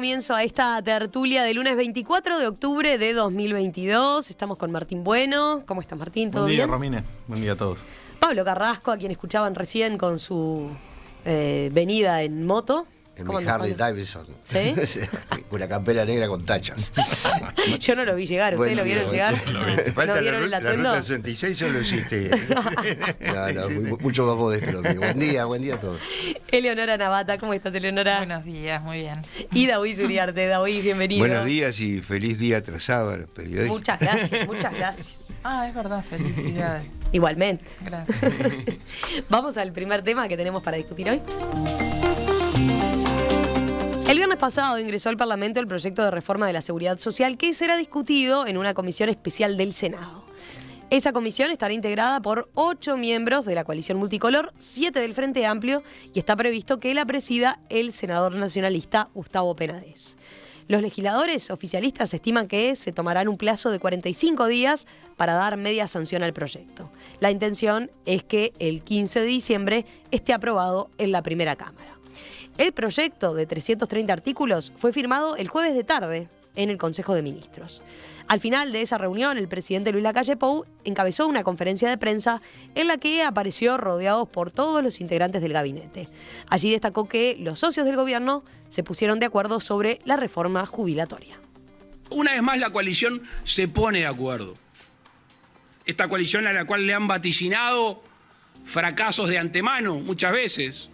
comienzo a esta tertulia del lunes 24 de octubre de 2022. Estamos con Martín Bueno. ¿Cómo estás, Martín? ¿Todo Buen día, Buen día a todos. Pablo Carrasco, a quien escuchaban recién con su eh, venida en moto. En mi Davidson. ¿Sí? la campera negra con tachas. Yo no lo vi llegar, ¿ustedes lo vieron llegar? Lo ¿No vieron el la, la ruta 66 o lo hiciste? no, no, mucho más modesto lo Buen día, buen día a todos. Eleonora Navata, ¿cómo estás, Eleonora? Buenos días, muy bien. Y David Uriarte, David, bienvenido. Buenos días y feliz día tras sábado, periodista. Muchas gracias, muchas gracias. Ah, es verdad, felicidades. Igualmente. Gracias. Vamos al primer tema que tenemos para discutir hoy. El viernes pasado ingresó al Parlamento el proyecto de reforma de la seguridad social que será discutido en una comisión especial del Senado. Esa comisión estará integrada por ocho miembros de la coalición multicolor, siete del Frente Amplio y está previsto que la presida el senador nacionalista Gustavo Penades. Los legisladores oficialistas estiman que se tomarán un plazo de 45 días para dar media sanción al proyecto. La intención es que el 15 de diciembre esté aprobado en la primera Cámara. El proyecto de 330 artículos fue firmado el jueves de tarde en el Consejo de Ministros. Al final de esa reunión, el presidente Luis Lacalle Pou encabezó una conferencia de prensa en la que apareció rodeado por todos los integrantes del gabinete. Allí destacó que los socios del gobierno se pusieron de acuerdo sobre la reforma jubilatoria. Una vez más la coalición se pone de acuerdo. Esta coalición a la cual le han vaticinado fracasos de antemano muchas veces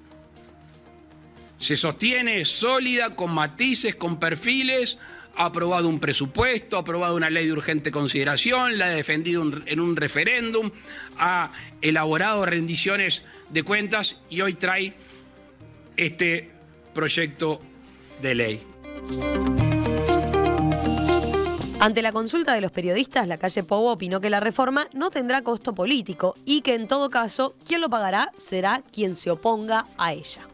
se sostiene sólida, con matices, con perfiles, ha aprobado un presupuesto, ha aprobado una ley de urgente consideración, la ha defendido en un referéndum, ha elaborado rendiciones de cuentas y hoy trae este proyecto de ley. Ante la consulta de los periodistas, la calle Pobo opinó que la reforma no tendrá costo político y que en todo caso, quien lo pagará será quien se oponga a ella.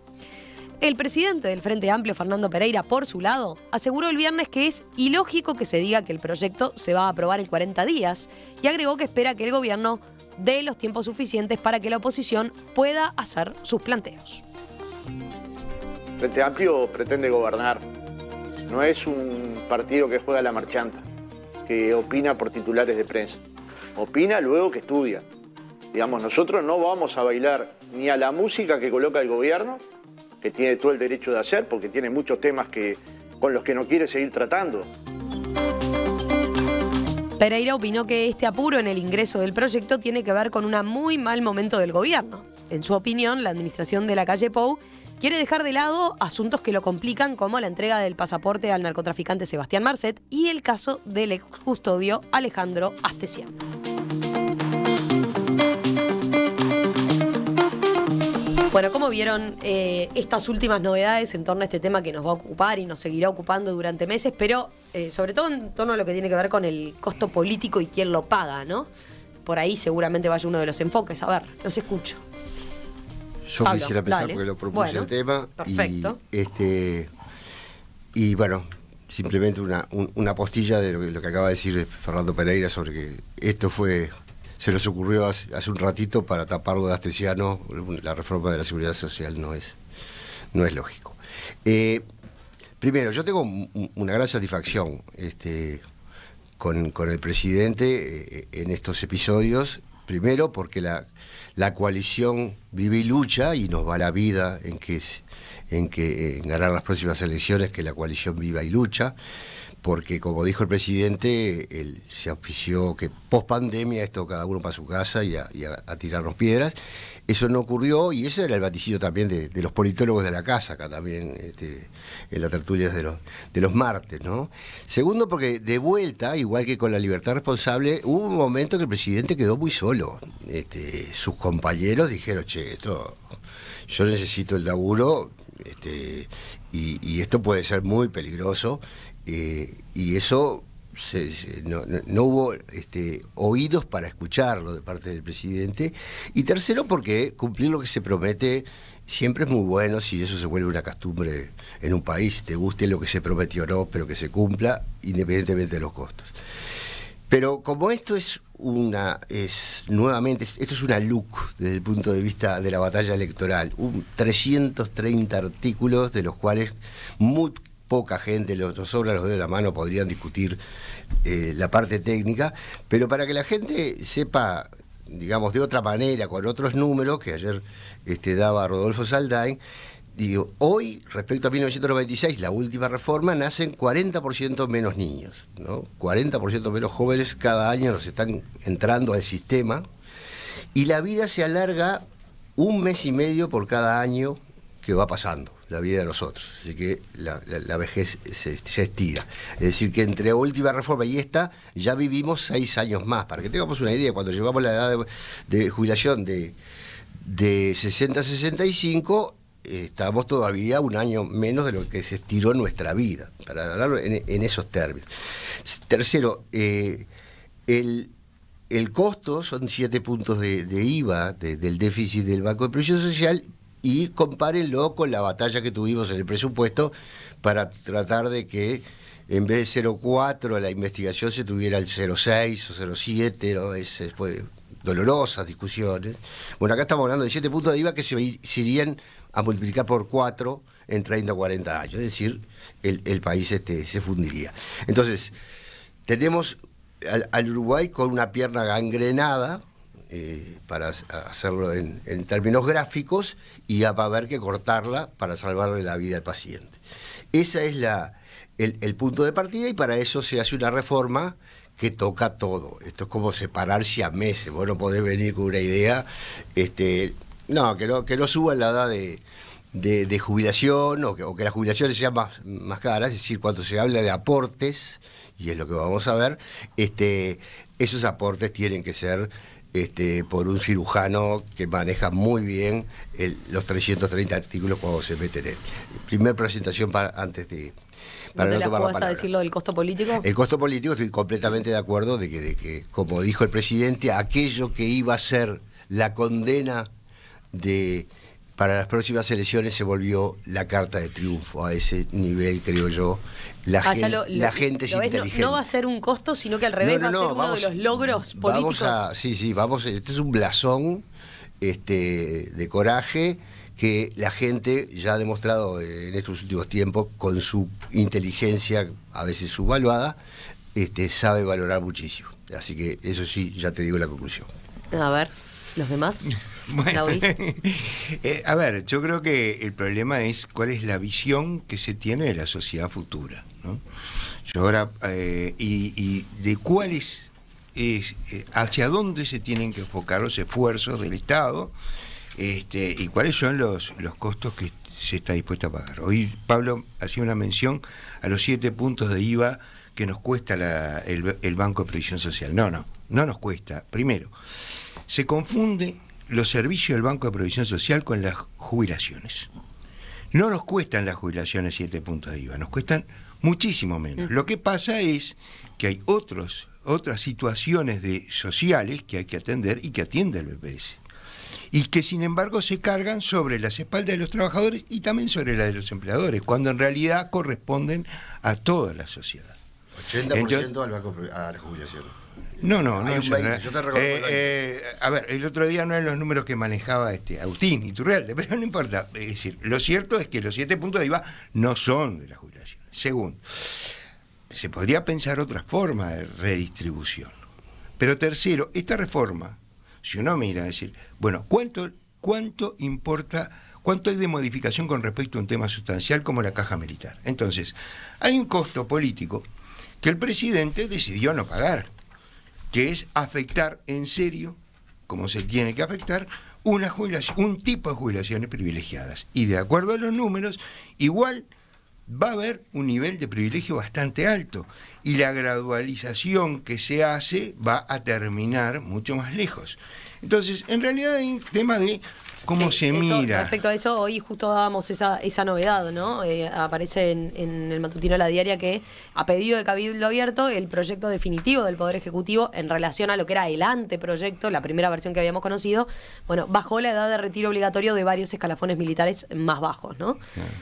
El presidente del Frente Amplio, Fernando Pereira, por su lado, aseguró el viernes que es ilógico que se diga que el proyecto se va a aprobar en 40 días y agregó que espera que el gobierno dé los tiempos suficientes para que la oposición pueda hacer sus planteos. El Frente Amplio pretende gobernar. No es un partido que juega a la marchanta, que opina por titulares de prensa. Opina luego que estudia. Digamos, nosotros no vamos a bailar ni a la música que coloca el gobierno, que tiene todo el derecho de hacer, porque tiene muchos temas que, con los que no quiere seguir tratando. Pereira opinó que este apuro en el ingreso del proyecto tiene que ver con un muy mal momento del gobierno. En su opinión, la administración de la calle Pou quiere dejar de lado asuntos que lo complican como la entrega del pasaporte al narcotraficante Sebastián Marcet y el caso del ex custodio Alejandro Astesiano. Bueno, ¿cómo vieron eh, estas últimas novedades en torno a este tema que nos va a ocupar y nos seguirá ocupando durante meses, pero eh, sobre todo en torno a lo que tiene que ver con el costo político y quién lo paga, ¿no? Por ahí seguramente vaya uno de los enfoques. A ver, los escucho. Yo quisiera pensar porque lo propuse el tema. Perfecto. Y, este, y bueno, simplemente una, postilla de lo que, acaba de decir Fernando Pereira sobre que esto fue se nos ocurrió hace, un ratito para taparlo de Astesiano, la reforma de la seguridad social no es, no es lógico. Eh, primero, yo tengo una gran satisfacción este, con, el presidente eh, en estos episodios, primero porque la, coalición vive y lucha y nos va la vida en que, en que en ganar las próximas elecciones, que la coalición viva y lucha porque como dijo el presidente, él se auspició que post pandemia esto cada uno para su casa y a, tirarnos piedras. Eso no ocurrió y ese era el vaticinio también de, los politólogos de la casa, acá también este, en las tertulias de los, martes. ¿no? Segundo, porque de vuelta, igual que con la libertad responsable, hubo un momento que el presidente quedó muy solo. Este, sus compañeros dijeron, che, esto, yo necesito el laburo, este, y, esto puede ser muy peligroso eh, y eso no, hubo este, oídos para escucharlo de parte del presidente. Y tercero, porque cumplir lo que se promete siempre es muy bueno si eso se vuelve una costumbre en un país, te guste lo que se prometió o no, pero que se cumpla independientemente de los costos. Pero como esto es una, es nuevamente, esto es una look desde el punto de vista de la batalla electoral, un 330 artículos de los cuales muy poca gente, los, nos sobran los de la mano, podrían discutir eh, la parte técnica, pero para que la gente sepa, digamos, de otra manera, con otros números que ayer este, daba Rodolfo Saldain, hoy, respecto a 1996, la última reforma, nacen 40% menos niños, ¿no? 40% menos jóvenes cada año nos están entrando al sistema y la vida se alarga un mes y medio por cada año que va pasando, la vida de nosotros. Así que la, vejez se, estira. Es decir, que entre última reforma y esta ya vivimos seis años más. Para que tengamos una idea, cuando a la edad de, jubilación de, de 60 a 65, estamos todavía un año menos de lo que se estiró nuestra vida, para hablarlo en, esos términos. Tercero, eh, el, costo son siete puntos de, IVA del déficit del Banco de Previsión Social y compárenlo con la batalla que tuvimos en el presupuesto para tratar de que en vez de 0,4 la investigación se tuviera el 0,6 o 0,7, fue dolorosas discusiones. Bueno, acá estamos hablando de 7 puntos de IVA que se, irían a multiplicar por 4 en 30 o 40 años, es decir, el, el país este, se fundiría. Entonces, tenemos al Uruguay con una pierna gangrenada, eh, para hacerlo en, términos gráficos y va a haber que cortarla para salvarle la vida al paciente. Ese es la, el, punto de partida y para eso se hace una reforma que toca todo. Esto es como separarse a meses. Vos no podés venir con una idea, este, no, que no, que no suba la edad de, jubilación o que, o que, las jubilaciones sean más, más caras, es decir, cuando se habla de aportes, y es lo que vamos a ver, este, esos aportes tienen que ser este, por un cirujano que maneja muy bien los 330 artículos cuando se meten en. Primer presentación antes de, para no, a decir del costo político? El costo político, estoy completamente de acuerdo de que, de que, como dijo el presidente, aquello que iba a ser la condena de para las próximas elecciones se volvió la carta de triunfo a ese nivel, creo yo. La, ah, gente se inteligente. No, va a ser un costo, sino que al revés va a ser uno de los logros políticos. Vamos a, sí, sí, vamos. Este es un blasón este, de coraje que la gente ya ha demostrado en estos últimos tiempos con su inteligencia a veces subvaluada, este, sabe valorar muchísimo. Así que eso sí, ya te digo la conclusión. A ver, los demás. Eh, a ver, yo creo que el problema es cuál es la visión que se tiene de la sociedad futura. ¿no? Yo ahora, eh, y, de cuál es, eh, hacia dónde se tienen que enfocar los esfuerzos del Estado este, y cuáles son los, costos que se está dispuesto a pagar. Hoy Pablo hacía una mención a los siete puntos de IVA que nos cuesta el Banco de Previsión Social. No, no, no nos cuesta. Primero, se confunde los servicios del Banco de Provisión Social con las jubilaciones. No nos cuestan las jubilaciones siete puntos de IVA, nos cuestan muchísimo menos. Mm. Lo que pasa es que hay otros, otras situaciones de sociales que hay que atender y que atiende el BPS. Y que sin embargo se cargan sobre las espaldas de los trabajadores y también sobre las de los empleadores, cuando en realidad corresponden a toda la sociedad. 80% al banco, de Provisión Social. No, no, no. Un eh, eh, a ver, el otro día no eran los números que manejaba este Agustín Turrealde, pero no importa. Es decir, lo cierto es que los siete puntos de IVA no son de la jubilación. Segundo, se podría pensar otra forma de redistribución. Pero tercero, esta reforma, si uno mira, es decir, bueno, ¿cuánto, cuánto importa? ¿Cuánto hay de modificación con respecto a un tema sustancial como la caja militar? Entonces, hay un costo político que el presidente decidió no pagar que es afectar en serio, como se tiene que afectar, un tipo de jubilaciones privilegiadas. Y de acuerdo a los números, igual va a haber un nivel de privilegio bastante alto. Y la gradualización que se hace va a terminar mucho más lejos. Entonces, en realidad hay un tema de cómo eh, se mira. Respecto a eso, hoy justo dábamos esa, novedad, ¿no? Eh, aparece en, el matutino de la diaria que, a pedido de Cabildo Abierto, el proyecto definitivo del Poder Ejecutivo en relación a lo que era el anteproyecto, la primera versión que habíamos conocido, bueno, bajó la edad de retiro obligatorio de varios escalafones militares más bajos, ¿no?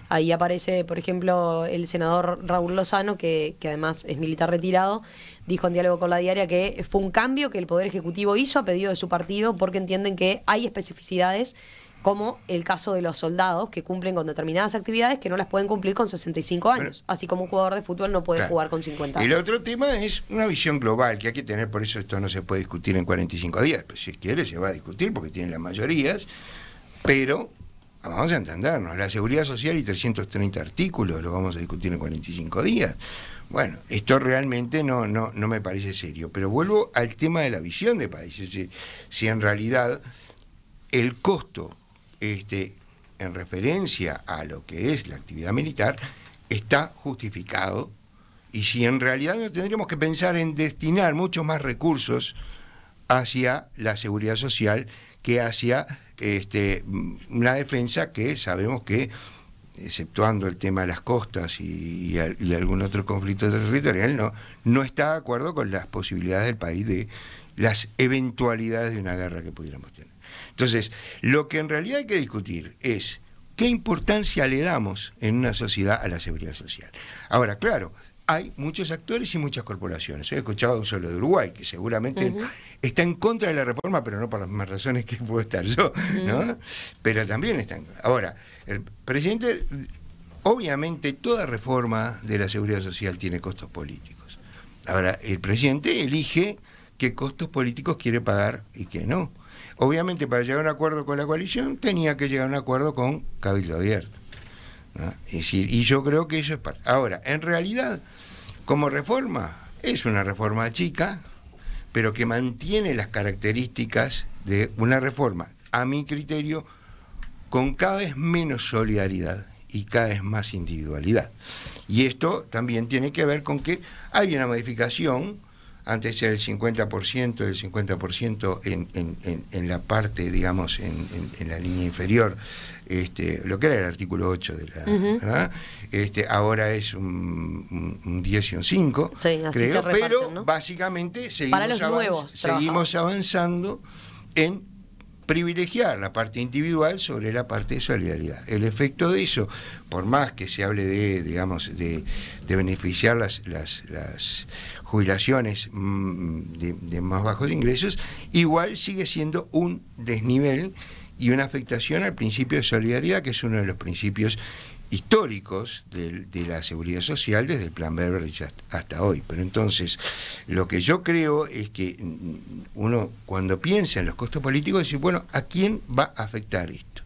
Ahí aparece, por ejemplo, el senador Raúl Lozano, que, que además es militar retirado, dijo en diálogo con la diaria que fue un cambio que el Poder Ejecutivo hizo a pedido de su partido porque entienden que hay especificidades como el caso de los soldados que cumplen con determinadas actividades que no las pueden cumplir con 65 años, así como un jugador de fútbol no puede jugar con 50 años. El otro tema es una visión global que hay que tener, por eso esto no se puede discutir en 45 días, pues si quiere se va a discutir porque tiene las mayorías, pero Vamos a entendernos, la seguridad social y 330 artículos, lo vamos a discutir en 45 días. Bueno, esto realmente no, no, no me parece serio, pero vuelvo al tema de la visión de Países. si, en realidad el costo este, en referencia a lo que es la actividad militar está justificado y si en realidad no tendríamos que pensar en destinar muchos más recursos hacia la seguridad social que hacia este, una defensa que sabemos que, exceptuando el tema de las costas y, algún otro conflicto territorial, no, no está de acuerdo con las posibilidades del país de las eventualidades de una guerra que pudiéramos tener. Entonces, lo que en realidad hay que discutir es qué importancia le damos en una sociedad a la seguridad social. Ahora, claro, hay muchos actores y muchas corporaciones. He escuchado un solo de Uruguay, que seguramente está en contra de la reforma, pero no por las mismas razones que puedo estar yo, ¿no? Pero también están. Ahora, el presidente, obviamente toda reforma de la seguridad social tiene costos políticos. Ahora, el presidente elige qué costos políticos quiere pagar y qué no. Obviamente, para llegar a un acuerdo con la coalición, tenía que llegar a un acuerdo con Cabildo Abierto. Es decir, y yo creo que eso es parte. Ahora, en realidad, como reforma, es una reforma chica, pero que mantiene las características de una reforma, a mi criterio, con cada vez menos solidaridad y cada vez más individualidad. Y esto también tiene que ver con que hay una modificación antes era el 50%, el 50% en, la parte, digamos, en, la línea inferior, este, lo que era el artículo 8 de la... Este, ahora es un, 10 y un 5, así pero básicamente seguimos avanzando en privilegiar la parte individual sobre la parte de solidaridad. El efecto de eso, por más que se hable de, digamos, de, beneficiar las, jubilaciones mm, de, de, más bajos ingresos, igual sigue siendo un desnivel y una afectación al principio de solidaridad, que es uno de los principios históricos de, la seguridad social desde el plan Beveridge hasta, hoy. Pero entonces, lo que yo creo es que mm, mm, uno cuando piensa en los costos políticos, dice, bueno, ¿a quién va a afectar esto?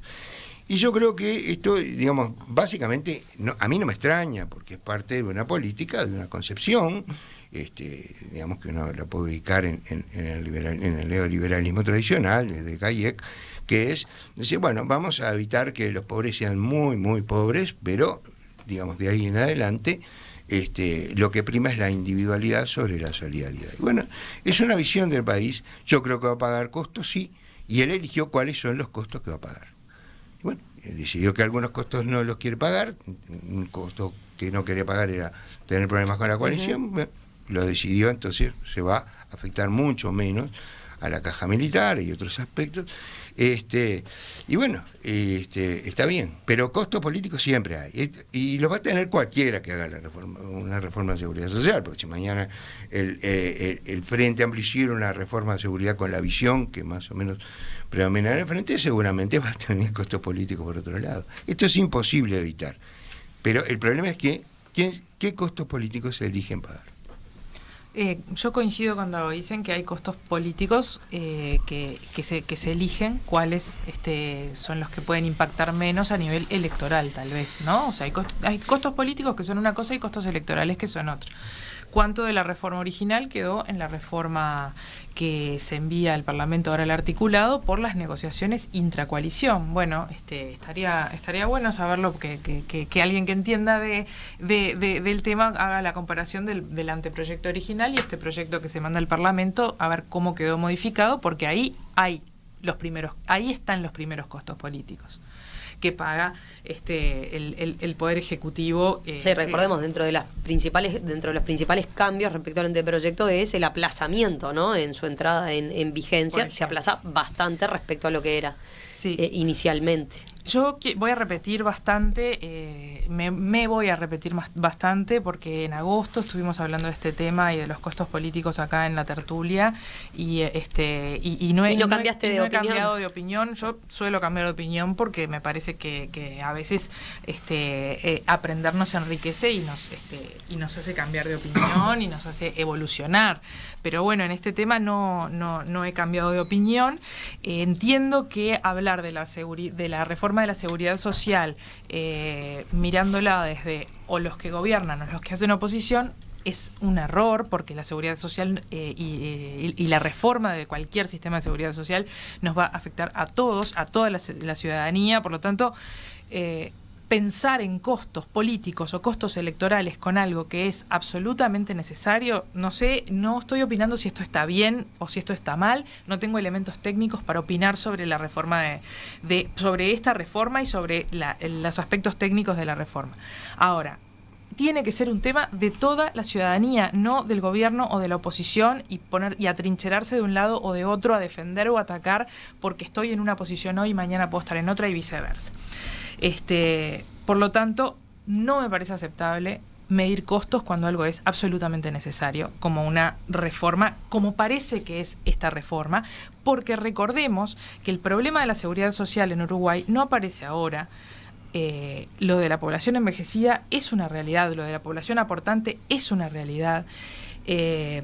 Y yo creo que esto, digamos, básicamente, no, a mí no me extraña, porque es parte de una política, de una concepción, este, digamos que uno la puede ubicar en, en, el, en el neoliberalismo tradicional, desde Hayek, que es decir, bueno, vamos a evitar que los pobres sean muy, muy pobres, pero, digamos, de ahí en adelante, este, lo que prima es la individualidad sobre la solidaridad. Y bueno, es una visión del país, yo creo que va a pagar costos, sí, y él eligió cuáles son los costos que va a pagar. bueno, decidió que algunos costos no los quiere pagar, un costo que no quería pagar era tener problemas con la coalición, lo decidió, entonces se va a afectar mucho menos a la caja militar y otros aspectos. Este, y bueno, este, está bien, pero costo político siempre hay. Este, y lo va a tener cualquiera que haga la reforma, una reforma de seguridad social, porque si mañana el, eh, Frente Amplio una reforma de seguridad con la visión que más o menos en el Frente, seguramente va a tener costos político por otro lado. Esto es imposible evitar. Pero el problema es que, ¿qué, qué costos políticos se eligen pagar? Eh, yo coincido cuando dicen que hay costos políticos eh, que, que, se, que se eligen cuáles este, son los que pueden impactar menos a nivel electoral, tal vez, ¿no? O sea, hay, hay costos políticos que son una cosa y costos electorales que son otra cuánto de la reforma original quedó en la reforma que se envía al Parlamento ahora el articulado por las negociaciones intracoalición. Bueno, este, estaría, estaría bueno saberlo, que, que, alguien que entienda del tema haga la comparación del, anteproyecto original y este proyecto que se manda al Parlamento, a ver cómo quedó modificado, porque ahí hay los primeros, ahí están los primeros costos políticos que paga este, el, el, Poder Ejecutivo. Eh, recordemos, eh, dentro de, las principales, dentro de los principales cambios respecto al anteproyecto es el aplazamiento, ¿no? En su entrada en, vigencia se aplaza bastante respecto a lo que era eh, inicialmente. Yo voy a repetir bastante, eh, me, voy a repetir bastante porque en agosto estuvimos hablando de este tema y de los costos políticos acá en la tertulia y este y, no he, cambiado de opinión. Yo suelo cambiar de opinión porque me parece que, a veces este eh, aprender nos enriquece y nos este, y nos hace cambiar de opinión y nos hace evolucionar. Pero bueno, en este tema no no, he cambiado de opinión. entiendo que hablar de la de la reforma de la seguridad social, eh, mirándola desde o los que gobiernan o los que hacen oposición, es un error porque la seguridad social eh, eh, y, la reforma de cualquier sistema de seguridad social nos va a afectar a todos, a toda la, ciudadanía, por lo tanto pensar en costos políticos o costos electorales con algo que es absolutamente necesario, no sé, no estoy opinando si esto está bien o si esto está mal, no tengo elementos técnicos para opinar sobre la reforma de, sobre esta reforma y sobre los aspectos técnicos de la reforma. Ahora, tiene que ser un tema de toda la ciudadanía, no del gobierno o de la oposición y poner y atrincherarse de un lado o de otro a defender o atacar porque estoy en una posición hoy y mañana puedo estar en otra y viceversa. Este, por lo tanto, no me parece aceptable medir costos cuando algo es absolutamente necesario, como una reforma, como parece que es esta reforma, porque recordemos que el problema de la seguridad social en Uruguay no aparece ahora. Eh, lo de la población envejecida es una realidad, lo de la población aportante es una realidad. Eh,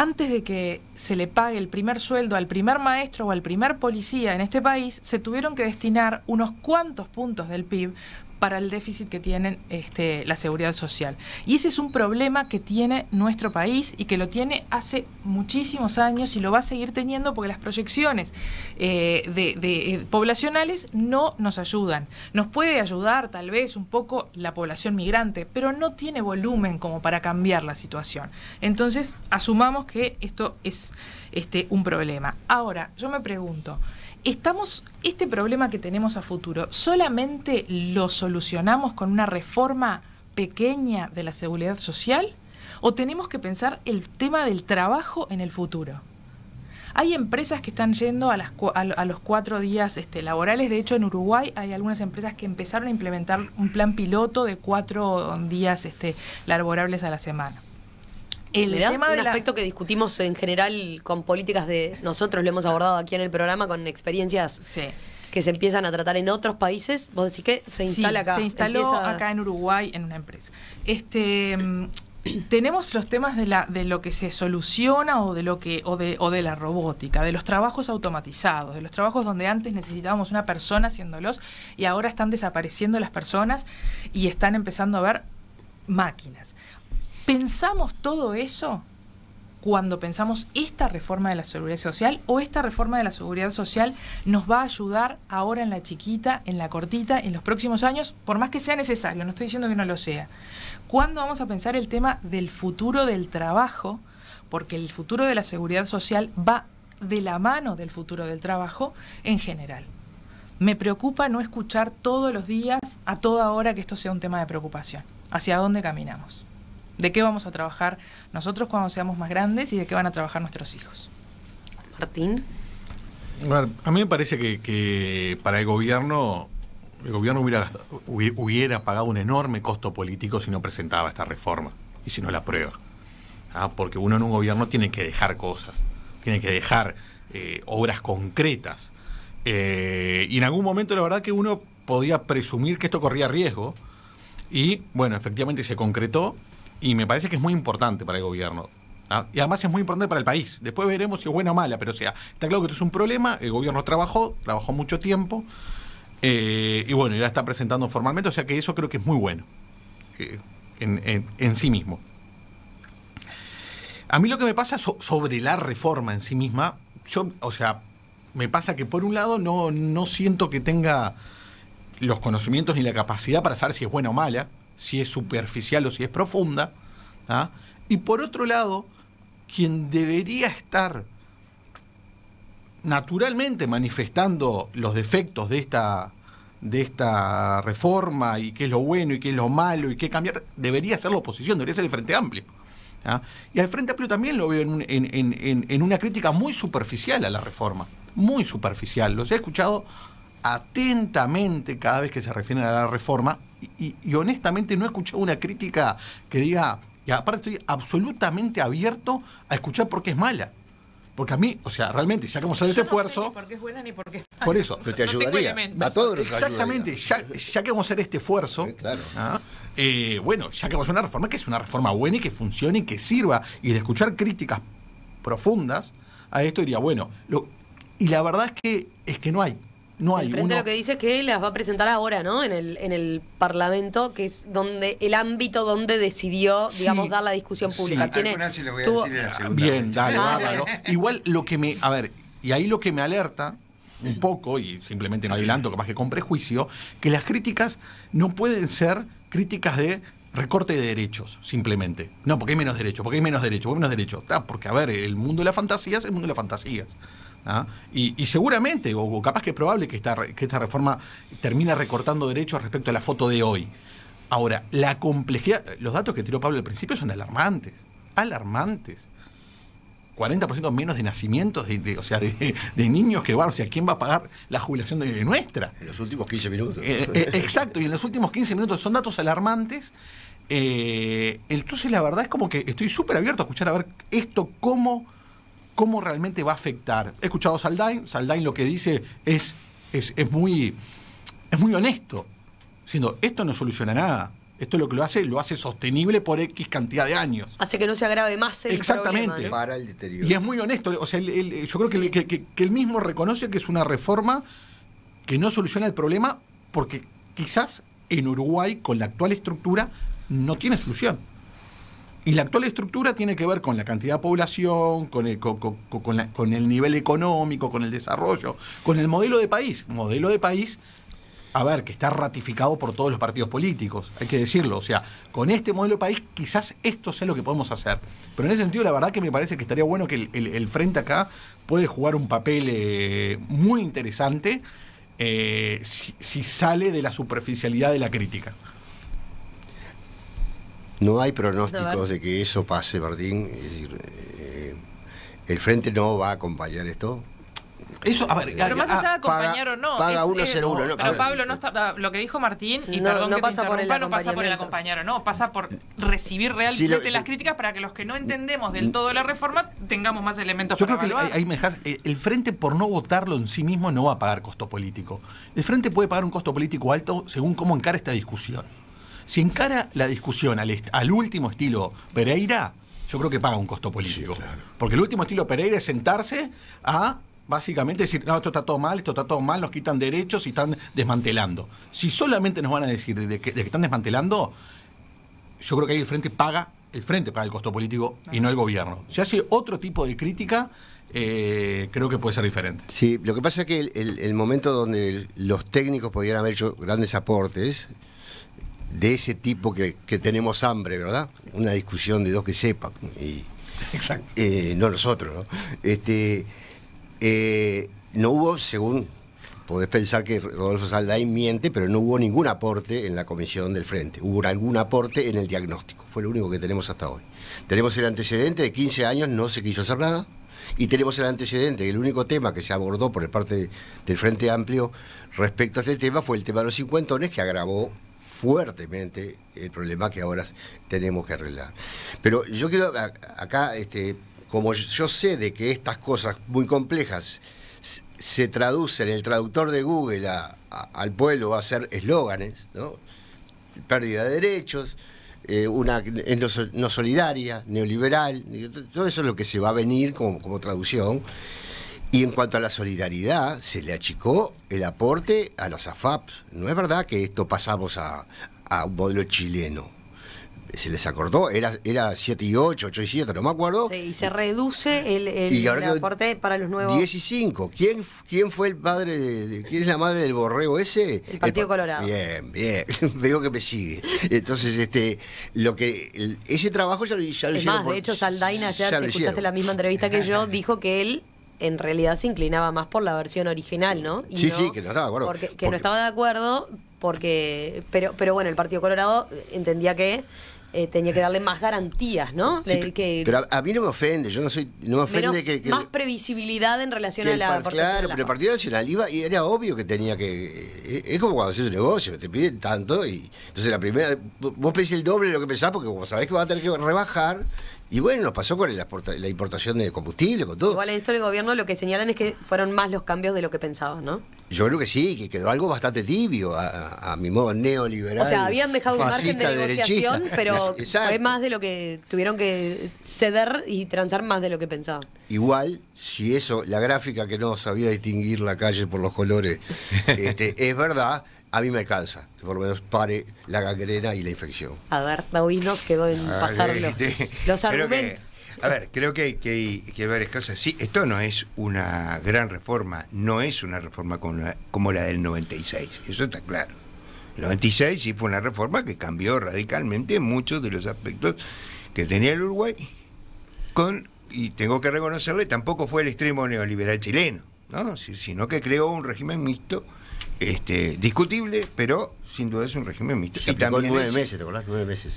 antes de que se le pague el primer sueldo al primer maestro o al primer policía en este país, se tuvieron que destinar unos cuantos puntos del PIB para el déficit que tienen este, la seguridad social. Y ese es un problema que tiene nuestro país y que lo tiene hace muchísimos años y lo va a seguir teniendo porque las proyecciones eh, eh, poblacionales no nos ayudan. Nos puede ayudar tal vez un poco la población migrante, pero no tiene volumen como para cambiar la situación. Entonces, asumamos que esto es este, un problema. Ahora, yo me pregunto, estamos, este problema que tenemos a futuro, ¿solamente lo solucionamos con una reforma pequeña de la seguridad social? ¿O tenemos que pensar el tema del trabajo en el futuro? Hay empresas que están yendo a, los cuatro días este, laborales. De hecho, en Uruguay hay algunas empresas que empezaron a implementar un plan piloto de cuatro días este, laborables a la semana. El tema del aspecto que discutimos en general con políticas de nosotros, lo hemos abordado aquí en el programa con experiencias que se empiezan a tratar en otros países. Vos decís que se instala acá. Se instaló acá en Uruguay en una empresa. Este mm, tenemos los temas de, lo que se soluciona o de, lo que, o de la robótica, de los trabajos automatizados, de los trabajos donde antes necesitábamos una persona haciéndolos y ahora están desapareciendo las personas y están empezando a ver máquinas. ¿Pensamos todo eso cuando pensamos esta reforma de la seguridad social o esta reforma de la seguridad social nos va a ayudar ahora en la chiquita, en la cortita, en los próximos años, por más que sea necesario, no estoy diciendo que no lo sea. ¿Cuándo vamos a pensar el tema del futuro del trabajo? Porque el futuro de la seguridad social va de la mano del futuro del trabajo en general. Me preocupa no escuchar todos los días, a toda hora, que esto sea un tema de preocupación. ¿Hacia dónde caminamos? de qué vamos a trabajar nosotros cuando seamos más grandes y de qué van a trabajar nuestros hijos. Martín. a mí me parece que, para el gobierno, el gobierno hubiera, hubiera pagado un enorme costo político si no presentaba esta reforma y si no la aprueba. Ah, porque uno en un gobierno tiene que dejar cosas, tiene que dejar eh, obras concretas. Eh, y en algún momento la verdad que uno podía presumir que esto corría riesgo. Y bueno, efectivamente se concretó y me parece que es muy importante para el gobierno. ¿ah? Y además es muy importante para el país. Después veremos si es buena o mala, pero sea, está claro que esto es un problema. El gobierno trabajó, trabajó mucho tiempo. Eh, y bueno, ya está presentando formalmente. O sea que eso creo que es muy bueno eh, en, sí mismo. A mí lo que me pasa sobre la reforma en sí misma, yo, o sea, me pasa que por un lado no, no siento que tenga los conocimientos ni la capacidad para saber si es buena o mala si es superficial o si es profunda. ¿ah? Y por otro lado, quien debería estar naturalmente manifestando los defectos de esta, de esta reforma y qué es lo bueno y qué es lo malo y qué cambiar, debería ser la oposición, debería ser el Frente Amplio. ¿ah? Y al Frente Amplio también lo veo en, en, una crítica muy superficial a la reforma, muy superficial. Los he escuchado atentamente cada vez que se refieren a la reforma y, honestamente no he escuchado una crítica que diga, y aparte estoy absolutamente abierto a escuchar por qué es mala. Porque a mí, o sea, realmente, ya que vamos a hacer este esfuerzo. porque es buena ni porque es mala. Por eso. te ayudaría. a todos Exactamente, ya, ya que vamos a hacer este esfuerzo. claro. ¿ah? Eh, bueno, ya que vamos a hacer una reforma que es una reforma buena y que funcione y que sirva. Y de escuchar críticas profundas a esto diría, bueno, y la verdad es que, es que no hay. No hay. El frente lo que dice que las va a presentar ahora, ¿no? En el, en el Parlamento, que es donde el ámbito donde decidió, digamos, dar la discusión pública. Sí. ¿Tiene, ah, Bien, dale, ah, Igual lo que me. A ver, y ahí lo que me alerta un mm. poco, y simplemente no adelanto, capaz que con prejuicio, que las críticas no pueden ser críticas de recorte de derechos, simplemente. No, porque hay menos derechos, porque hay menos derechos, porque hay menos derechos. Ah, porque, a ver, el mundo de las fantasías es el mundo de las fantasías. Y, seguramente, o, capaz que es probable que esta, esta reforma termina recortando derechos respecto a la foto de hoy. Ahora, la complejidad, los datos que tiró Pablo al principio son alarmantes, alarmantes. 40% menos de nacimientos, de, o sea, de, niños que van, o sea, ¿quién va a pagar la jubilación de, nuestra? En los últimos 15 minutos. Eh, eh, eh, exacto, y en los últimos 15 minutos son datos alarmantes. entonces, la verdad es como que estoy súper abierto a escuchar a ver esto cómo cómo realmente va a afectar. He escuchado a Saldain, Saldain lo que dice es, es, es, muy, es muy honesto, diciendo, esto no soluciona nada. Esto lo que lo hace, lo hace sostenible por X cantidad de años. Hace que no se agrave más el Exactamente. Problema, Exactamente. Para el deterioro. Y es muy honesto. O sea, yo creo que, que él mismo reconoce que es una reforma que no soluciona el problema porque quizás en Uruguay, con la actual estructura, no tiene solución. Y la actual estructura tiene que ver con la cantidad de población, con el, con, el nivel económico, con el desarrollo, con el modelo de país. Modelo de país a ver, que está ratificado por todos los partidos políticos, hay que decirlo. O sea, con este modelo de país quizás esto sea lo que podemos hacer. Pero en ese sentido, la verdad que me parece que estaría bueno que el, frente acá puede jugar un papel eh, muy interesante eh, si sale de la superficialidad de la crítica. No hay pronósticos de que eso pase, Martín. Es eh, el frente no va a acompañar esto. Eso, a ver, eh, pero más ah, allá de acompañar o no. Paga uno, eh, Pablo, no lo que dijo Martín, y perdón que pasa por el no pasa por el acompañar o no, pasa por recibir realmente las críticas para que los que no entendemos del mm. todo la reforma tengamos más elementos yo creo que el Frente por no votarlo en sí mismo no va a pagar costo político. El Frente puede pagar un costo político alto según cómo encara esta discusión. Si encara la discusión al, último estilo Pereira, yo creo que paga un costo político. Porque el último estilo Pereira es sentarse a básicamente decir, no, esto está todo mal, esto está todo mal, nos quitan derechos y están desmantelando. Si solamente nos van a decir de que, están desmantelando, yo creo que ahí el frente paga, el frente paga el costo político y no el gobierno. Si hace otro tipo de crítica, eh, creo que puede ser diferente. Sí, lo que pasa es que el, momento donde los técnicos pudieran haber hecho grandes aportes, de ese tipo que, tenemos hambre, ¿verdad? Una discusión de dos que sepan. Y, Exacto. Eh, no nosotros, ¿no? Este, eh, no hubo, según podés pensar que Rodolfo Saldain miente, pero no hubo ningún aporte en la comisión del frente. Hubo algún aporte en el diagnóstico. Fue lo único que tenemos hasta hoy. Tenemos el antecedente de 15 años, no se quiso hacer nada. Y tenemos el antecedente, el único tema que se abordó por parte del Frente Amplio respecto a este tema fue el tema de los cincuentones que agravó fuertemente el problema que ahora tenemos que arreglar. Pero yo quiero acá, este, como yo sé de que estas cosas muy complejas se traducen, el traductor de Google al pueblo va a ser eslóganes, ¿no? pérdida de derechos, eh, una no, solidaria, neoliberal, todo eso es lo que se va a venir como, como traducción. Y en cuanto a la solidaridad, se le achicó el aporte a las AFAP. No es verdad que esto pasamos a, a un modelo chileno. Se les acordó, era, era 7 y 8, 8 y 7, no me acuerdo. Sí, y se reduce el, el, aporte para los nuevos. 10 ¿Quién, ¿Quién fue el padre, de, quién es la madre del borrego ese? El Partido Colorado. Bien, bien. Veo que me sigue. Entonces, este lo que ese trabajo ya, ya lo de hecho, Saldaina ayer, si escuchaste la misma entrevista que yo, dijo que él en realidad se inclinaba más por la versión original, ¿no? sí, sí, que no estaba de acuerdo. Porque, que no estaba de acuerdo, porque. Pero, pero bueno, el Partido Colorado entendía que. Eh, tenía que darle más garantías, ¿no? pero a, mí no me ofende, yo no soy, no me ofende que, más previsibilidad en relación a la. Claro, pero el Partido Nacional iba y era obvio que tenía que. Eh, es como cuando haces un negocio, te piden tanto y entonces la primera, vos pedís el doble de lo que pensás porque como sabés que vas a tener que rebajar y bueno, nos pasó con la importación de combustible, con todo. Igual en esto el gobierno lo que señalan es que fueron más los cambios de lo que pensaban, ¿no? Yo creo que sí, que quedó algo bastante tibio a, mi modo neoliberal. O sea, habían dejado un margen de negociación, pero fue más de lo que tuvieron que ceder y transar más de lo que pensaban. Igual, si eso, la gráfica que no sabía distinguir la calle por los colores, este, es verdad, a mí me alcanza, que por lo menos pare la gangrena y la infección. A ver, hoy nos quedó en ah, pasar los, argumentos. a ver, creo que hay, que hay, que varias cosas. Sí, esto no es una gran reforma, no es una reforma como la, del 96, eso está claro. El 96 sí fue una reforma que cambió radicalmente muchos de los aspectos que tenía el Uruguay con, y tengo que reconocerle, tampoco fue el extremo neoliberal chileno, ¿no? sino que creó un régimen mixto este, discutible, pero sin duda es un régimen mixto. y también nueve meses, ¿te acordás? Nueve meses.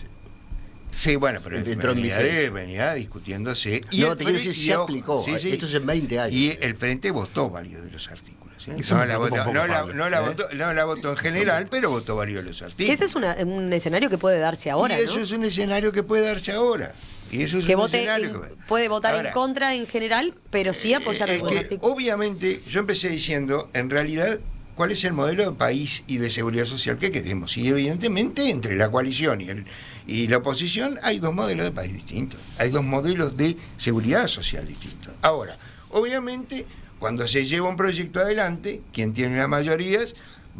Sí, bueno, pero entró venía, venía discutiéndose. Y no, te quiero decir, se aplicó. Eh, esto es en 20 años. Y el Frente votó varios de los artículos. No, la votó, en general, pero votó varios de los artículos. Ese es un escenario que puede darse ahora. Y eso es un escenario que puede darse ahora. Y eso es que un escenario que... puede votar en contra en general, pero sí apoyar eh, algunos artículos. Obviamente, yo empecé diciendo, en realidad cuál es el modelo de país y de seguridad social que queremos. Y evidentemente entre la coalición y, el, y la oposición hay dos modelos de país distintos, hay dos modelos de seguridad social distintos. Ahora, obviamente, cuando se lleva un proyecto adelante, quien tiene las mayorías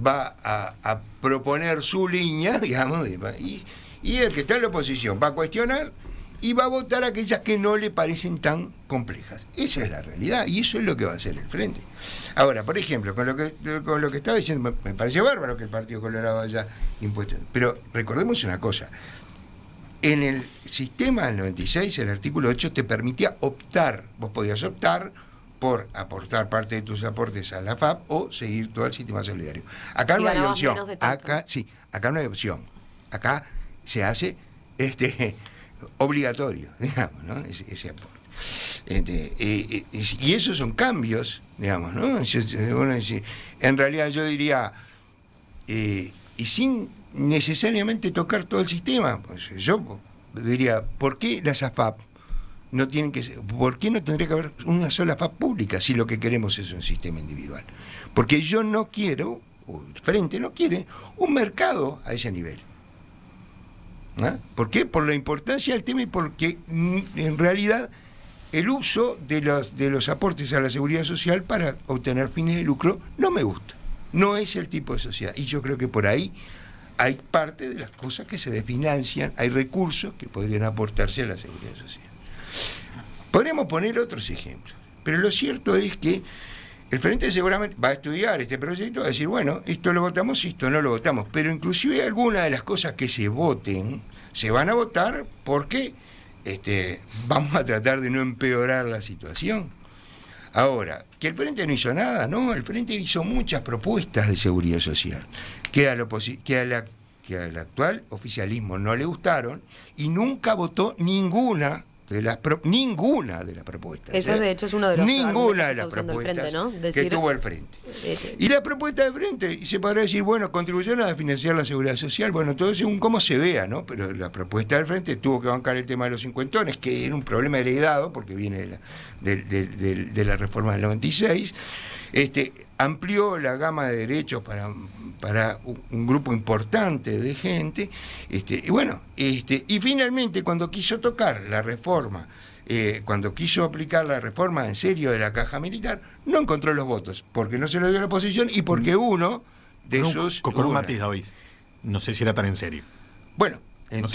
va a, proponer su línea, digamos, y el que está en la oposición va a cuestionar y va a votar aquellas que no le parecen tan complejas. Esa es la realidad y eso es lo que va a hacer el Frente. Ahora, por ejemplo, con lo que, con lo que estaba diciendo, me, parece bárbaro que el Partido Colorado haya impuesto. Pero recordemos una cosa. En el sistema del 96, el artículo 8 te permitía optar, vos podías optar por aportar parte de tus aportes a la FAP o seguir todo el sistema solidario. Acá no hay opción. Acá, sí, acá no hay opción. Acá se hace este obligatorio, digamos, ¿no? ese, aporte. Este, eh, eh, y, esos son cambios, digamos, ¿no? en realidad yo diría, eh, y sin necesariamente tocar todo el sistema, pues yo diría, ¿por qué las AFAP no tienen que ser, ¿por qué no tendría que haber una sola AFAP pública si lo que queremos es un sistema individual? Porque yo no quiero, o el frente no quiere, un mercado a ese nivel. ¿Ah? ¿Por qué? Por la importancia del tema y porque mm, en realidad el uso de los, de los aportes a la seguridad social para obtener fines de lucro no me gusta. No es el tipo de sociedad. Y yo creo que por ahí hay parte de las cosas que se desfinancian, hay recursos que podrían aportarse a la seguridad social. Podríamos poner otros ejemplos, pero lo cierto es que el Frente seguramente va a estudiar este proyecto, va a decir, bueno, esto lo votamos, esto no lo votamos, pero inclusive algunas de las cosas que se voten se van a votar porque este, vamos a tratar de no empeorar la situación. Ahora, que el Frente no hizo nada, no, el Frente hizo muchas propuestas de seguridad social, que, que al actual oficialismo no le gustaron y nunca votó ninguna las ninguna de las propuestas. Esa ¿eh? de hecho, es una de Ninguna de las propuestas que tuvo el frente. Eh, eh, y la propuesta del frente, y se podrá decir, bueno, contribuciones a financiar la seguridad social, bueno, todo según cómo se vea, ¿no? Pero la propuesta del frente tuvo que bancar el tema de los cincuentones, que era un problema heredado, porque viene de la, de, de la reforma del 96. Este, amplió la gama de derechos para para un, grupo importante de gente. Este, y bueno, este, y finalmente cuando quiso tocar la reforma, eh, cuando quiso aplicar la reforma en serio de la caja militar, no encontró los votos, porque no se lo dio la oposición y porque mm. uno de esos. sus... Con matiz, David. No sé si era tan en serio. Bueno, en no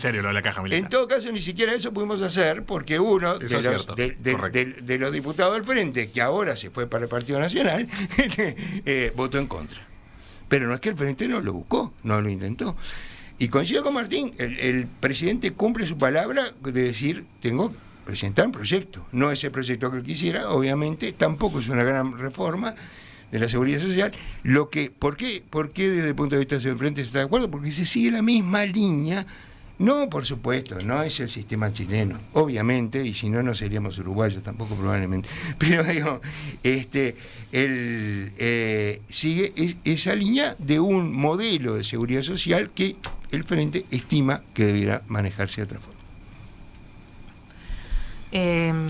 serio lo de la caja militar. En todo caso, ni siquiera eso pudimos hacer porque uno de los, diputados del frente, que ahora se fue para el Partido Nacional, eh, votó en contra. Pero no es que el frente no lo buscó, no lo intentó. Y coincido con Martín, el, presidente cumple su palabra de decir, tengo que presentar un proyecto. No es el proyecto que él quisiera, obviamente, tampoco es una gran reforma de la seguridad social. Lo que, ¿por, qué? ¿Por qué desde el punto de vista del frente se está de acuerdo? Porque se sigue la misma línea no, por supuesto, no es el sistema chileno, obviamente, y si no, no seríamos uruguayos tampoco probablemente. Pero digo, este, eh, sigue esa línea de un modelo de seguridad social que el Frente estima que debiera manejarse de otra forma. Em,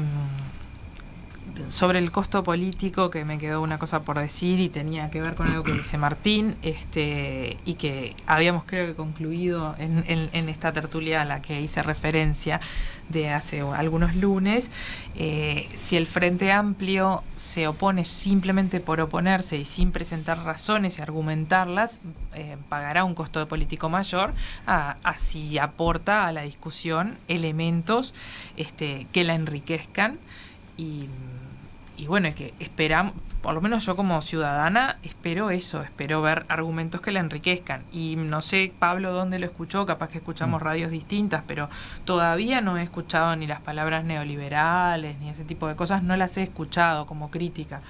sobre el costo político, que me quedó una cosa por decir y tenía que ver con algo que dice Martín, este, y que habíamos creo que concluido en, esta tertulia a la que hice referencia de hace algunos lunes, eh, si el Frente Amplio se opone simplemente por oponerse y sin presentar razones y argumentarlas, eh, pagará un costo político mayor, Así aporta a la discusión elementos este, que la enriquezcan y y bueno, es que esperamos, por lo menos yo como ciudadana, espero eso, espero ver argumentos que la enriquezcan. Y no sé, Pablo, dónde lo escuchó, capaz que escuchamos mm. radios distintas, pero todavía no he escuchado ni las palabras neoliberales, ni ese tipo de cosas, no las he escuchado como crítica.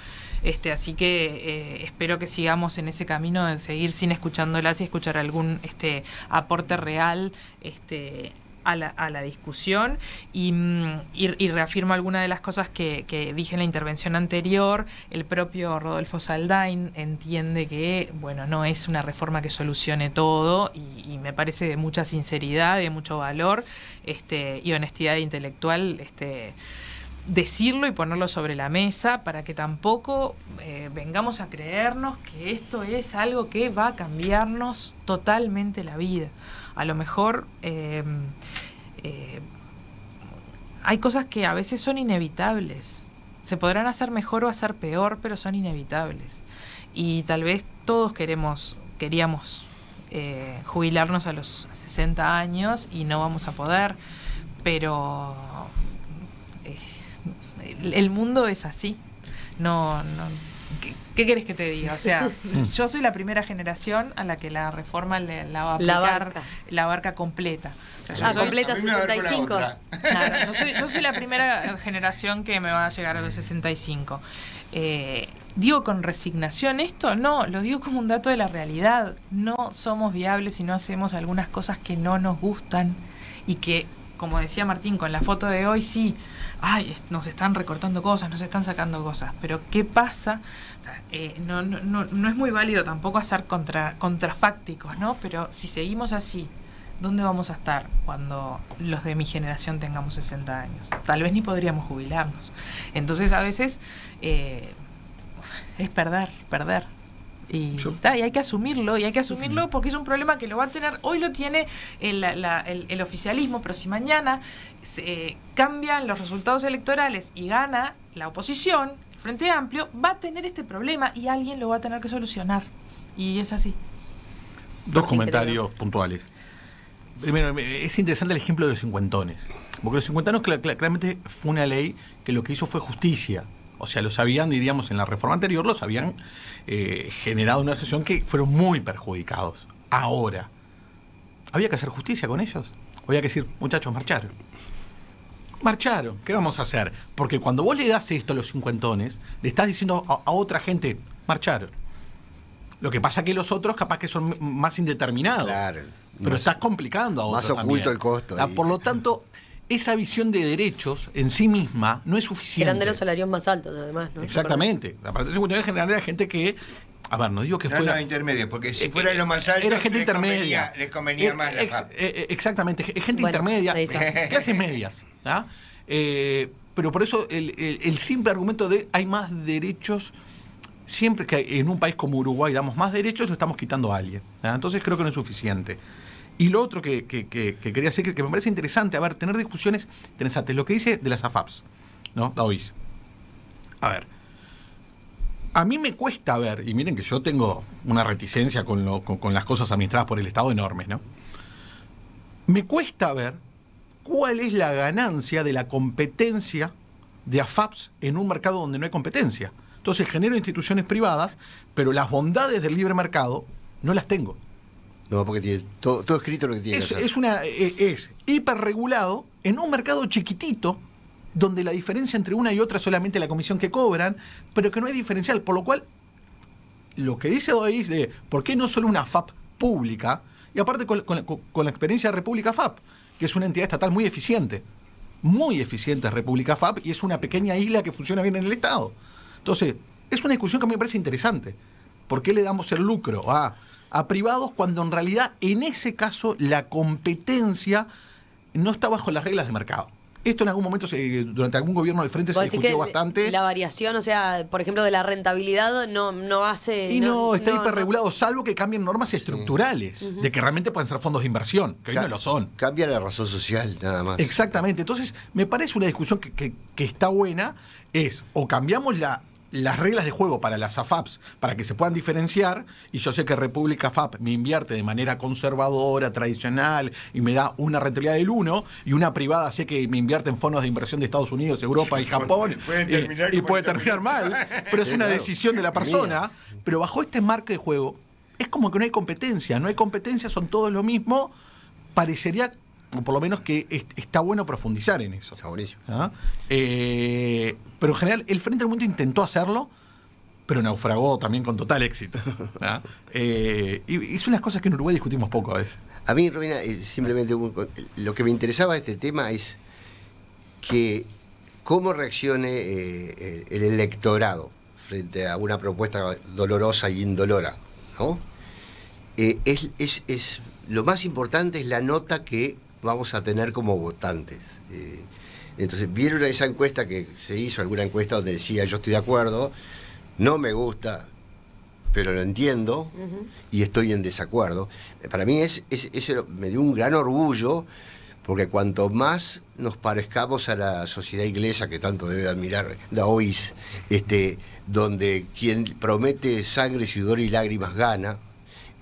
Este, así que eh, espero que sigamos en ese camino de seguir sin escuchándolas y escuchar algún este, aporte real este, a la, discusión mm, y, reafirmo algunas de las cosas que, dije en la intervención anterior. El propio Rodolfo Saldain entiende que, bueno, no es una reforma que solucione todo y, me parece de mucha sinceridad, de mucho valor este, y honestidad intelectual. Este, decirlo y ponerlo sobre la mesa para que tampoco eh, vengamos a creernos que esto es algo que va a cambiarnos totalmente la vida. A lo mejor eh, eh, hay cosas que a veces son inevitables. Se podrán hacer mejor o hacer peor, pero son inevitables. Y tal vez todos queremos, queríamos jubilarnos a los 60 años y no vamos a poder, pero el mundo es así. No, ¿Qué, quieres querés que te diga? O sea, yo soy la primera generación a la que la reforma la va a aplicar la barca, ah, completa. A completa 65. yo, soy, la primera generación que me va a llegar a los 65. Eh, ¿Digo con resignación esto? No, lo digo como un dato de la realidad. No somos viables si no hacemos algunas cosas que no nos gustan y que, como decía Martín, con la foto de hoy sí, ay, nos están recortando cosas, nos están sacando cosas, pero ¿qué pasa? Eh, no, es muy válido tampoco hacer contra, contrafácticos, ¿no? Pero si seguimos así, ¿dónde vamos a estar cuando los de mi generación tengamos 60 años? Tal vez ni podríamos jubilarnos. Entonces a veces eh, es perder, perder. Y, hay que asumirlo, y hay que asumirlo mm. porque es un problema que lo va a tener, hoy lo tiene el, oficialismo, pero si mañana se, eh, cambian los resultados electorales y gana la oposición, el Frente Amplio, va a tener este problema y alguien lo va a tener que solucionar. Y es así. Dos comentarios puntuales. Primero, es interesante el ejemplo de los cincuentones, porque los cincuentones claramente fue una ley que lo que hizo fue justicia o sea, los habían, diríamos, en la reforma anterior, los habían eh, generado una situación que fueron muy perjudicados. Ahora, había que hacer justicia con ellos. Había que decir, muchachos, marcharon. Marcharon, ¿qué vamos a hacer? Porque cuando vos le das esto a los cincuentones, le estás diciendo a, otra gente, marcharon. Lo que pasa es que los otros capaz que son más indeterminados. Claro. Pero estás complicando a Más oculto el costo. Ah, por lo tanto, esa visión de derechos en sí misma no es suficiente. Eran de los salarios más altos, además, ¿no? Exactamente. La partida secundaria general era gente que. A ver, no digo que fuera. No, intermedia, porque si eh, fuera lo más eh, altos, Era gente intermedia. les convenía eh, más la Exactamente, gente intermedia, clases medias. ¿ah? pero por eso el, el simple argumento de hay más derechos siempre que en un país como Uruguay damos más derechos, estamos quitando a alguien. ¿ah? Entonces creo que no es suficiente. Y lo otro que, que, quería decir, que me parece interesante, a ver, tener discusiones interesantes. Lo que dice de las AFAPs, ¿no? La A ver. A mí me cuesta ver, y miren que yo tengo una reticencia con, lo, con, las cosas administradas por el Estado enormes ¿no? Me cuesta ver cuál es la ganancia de la competencia de AFAPs en un mercado donde no hay competencia. Entonces genero instituciones privadas, pero las bondades del libre mercado no las tengo. No, porque tiene todo, escrito lo que tiene es, una, e, es, hiperregulado en un mercado chiquitito donde la diferencia entre una y otra es solamente la comisión que cobran, pero que no hay diferencial, por lo cual lo que dice hoy es de por qué no solo una FAP pública, y aparte con, la experiencia de República FAP, que es una entidad estatal muy eficiente, muy eficiente República FAP y es una pequeña isla que funciona bien en el Estado. Entonces, es una discusión que a mí me parece interesante. ¿Por qué le damos el lucro a a privados cuando en realidad en ese caso la competencia no está bajo las reglas de mercado. Esto en algún momento, durante algún gobierno del frente, se discutió bastante. La variación, o sea, por ejemplo, de la rentabilidad no, no hace. Y no, está hiperregulado, salvo que cambien normas estructurales, de que realmente pueden ser fondos de inversión, que hoy no lo son. Cambia la razón social, nada más. Exactamente. Entonces, me parece una discusión que está buena, es o cambiamos la las reglas de juego para las AFAPs, para que se puedan diferenciar, y yo sé que República FAP me invierte de manera conservadora, tradicional, y me da una rentabilidad del 1, y una privada sé que me invierte en fondos de inversión de Estados Unidos, Europa y Japón, y, puede terminar, mal, pero es una decisión de la persona, pero bajo este marco de juego es como que no hay competencia, no hay competencia, son todos lo mismo, parecería por lo menos que está bueno profundizar en eso. Está ¿Ah? eh, pero en general, el Frente del Mundo intentó hacerlo, pero naufragó también con total éxito. ¿ah? Eh, y, son las cosas que en Uruguay discutimos poco a veces. A mí, Robina, eh, simplemente lo que me interesaba de este tema es que cómo reaccione el electorado frente a una propuesta dolorosa y indolora. es, lo más importante es la nota que vamos a tener como votantes. Eh, entonces, vieron esa encuesta que se hizo, alguna encuesta donde decía yo estoy de acuerdo, no me gusta, pero lo entiendo y estoy en desacuerdo. Para mí es, me dio un gran orgullo porque cuanto más nos parezcamos a la sociedad inglesa que tanto debe admirar Daois, este, donde quien promete sangre, sudor y lágrimas gana,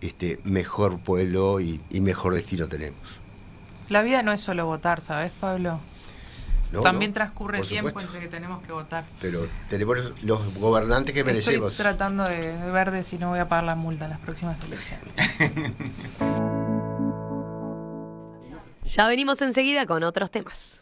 este, mejor pueblo y mejor destino tenemos. La vida no es solo votar, ¿sabes, Pablo? También transcurre transcurre tiempo entre que tenemos que votar. Pero tenemos los gobernantes que merecemos. Estoy tratando de ver si no voy a pagar la multa en las próximas elecciones. ya venimos enseguida con otros temas.